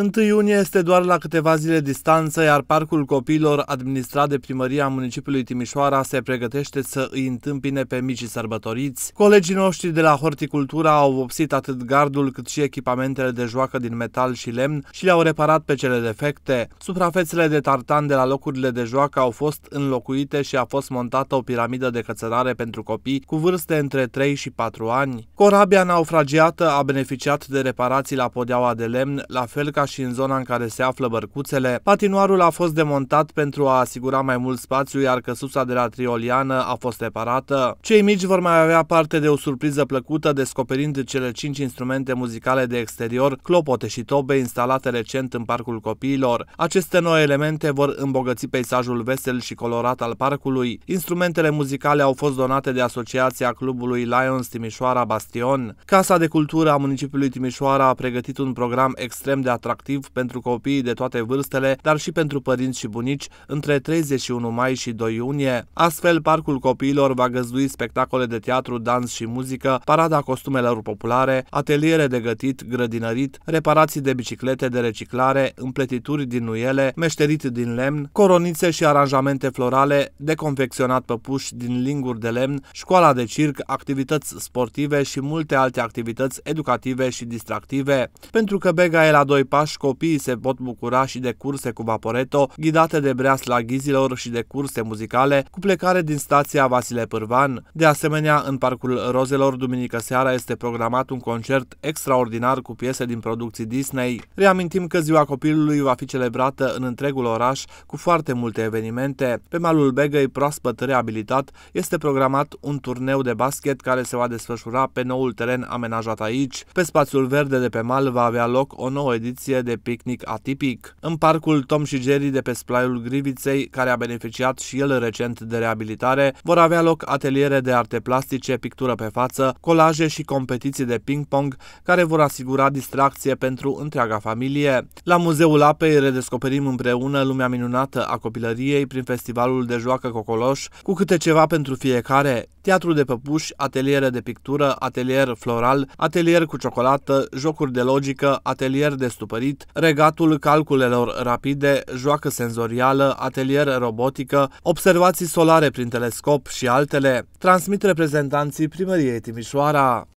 1 iunie este doar la câteva zile distanță, iar Parcul Copiilor, administrat de Primăria Municipiului Timișoara, se pregătește să îi întâmpine pe micii sărbătoriți. Colegii noștri de la Horticultura au vopsit atât gardul cât și echipamentele de joacă din metal și lemn și le-au reparat pe cele defecte. Suprafețele de tartan de la locurile de joacă au fost înlocuite și a fost montată o piramidă de cățărare pentru copii cu vârste între 3 și 4 ani. Corabia naufragiată a beneficiat de reparații la podeaua de lemn, la fel ca și în zona în care se află bărcuțele. Patinoarul a fost demontat pentru a asigura mai mult spațiu, iar căsuța de la Trioliană a fost reparată. Cei mici vor mai avea parte de o surpriză plăcută descoperind cele cinci instrumente muzicale de exterior, clopote și tobe instalate recent în Parcul Copiilor. Aceste noi elemente vor îmbogăți peisajul vesel și colorat al parcului. Instrumentele muzicale au fost donate de Asociația Clubului Lions Timișoara Bastion. Casa de Cultură a municipiului Timișoara a pregătit un program extrem de atractiv activ pentru copiii de toate vârstele, dar și pentru părinți și bunici, între 31 mai și 2 iunie. Astfel, Parcul Copiilor va găzdui spectacole de teatru, dans și muzică, parada costumelor populare, ateliere de gătit, grădinărit, reparații de biciclete de reciclare, împletituri din nuiele, meșterit din lemn, coronițe și aranjamente florale, de confecționat păpuși din linguri de lemn, școala de circ, activități sportive și multe alte activități educative și distractive. Pentru că Bega e la doi pași oraș, copiii se pot bucura și de curse cu vaporeto, ghidate de breasla ghizilor și de curse muzicale, cu plecare din stația Vasile Pârvan. De asemenea, în Parcul Rozelor, duminică seara este programat un concert extraordinar cu piese din producții Disney. Reamintim că ziua copilului va fi celebrată în întregul oraș cu foarte multe evenimente. Pe malul Begăi, proaspăt reabilitat, este programat un turneu de basket care se va desfășura pe noul teren amenajat aici. Pe spațiul verde de pe mal va avea loc o nouă ediție locație de picnic atipic. În parcul Tom și Jerry de pe splaiul Griviței, care a beneficiat și el recent de reabilitare, vor avea loc ateliere de arte plastice, pictură pe față, colaje și competiții de ping-pong, care vor asigura distracție pentru întreaga familie. La Muzeul Apei redescoperim împreună lumea minunată a copilăriei prin festivalul de joacă Cocoloș, cu câte ceva pentru fiecare, teatru de păpuși, ateliere de pictură, atelier floral, atelier cu ciocolată, jocuri de logică, atelier de stupărit, regatul calculelor rapide, joacă senzorială, atelier robotică, observații solare prin telescop și altele, transmit reprezentanții primăriei Timișoara.